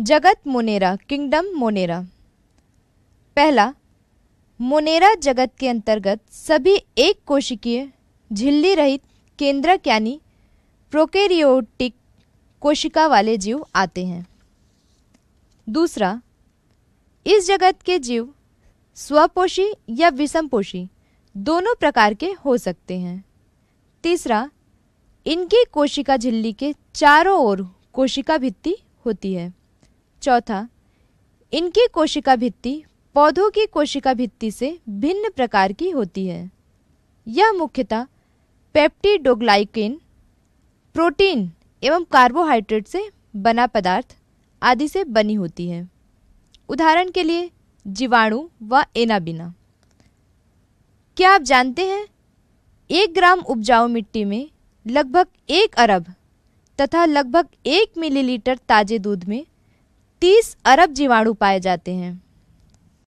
जगत Monera kingdom Monera पहला Monera जगत के अंतर्गत सभी एक कोशिकीय झिल्ली रहित केंद्रक यानी प्रोकेरियोटिक कोशिका वाले जीव आते हैं दूसरा इस जगत के जीव स्वपोषी या विषमपोषी दोनों प्रकार के हो सकते हैं तीसरा इनकी कोशिका झिल्ली के चारों ओर कोशिका भित्ति होती है चौथा इनकी कोशिका भित्ति पौधों की कोशिका भित्ति से भिन्न प्रकार की होती है यह मुख्यतः पेप्टीडोग्लाइकिन प्रोटीन एवं कार्बोहाइड्रेट से बना पदार्थ आदि से बनी होती है उदाहरण के लिए जीवाणु व एनाबिना क्या आप जानते हैं एक ग्राम उपजाऊ मिट्टी में लगभग एक अरब तथा लगभग एक मिलीलीटर ताजे दूध में तीस अरब जीवाणु पाए जाते हैं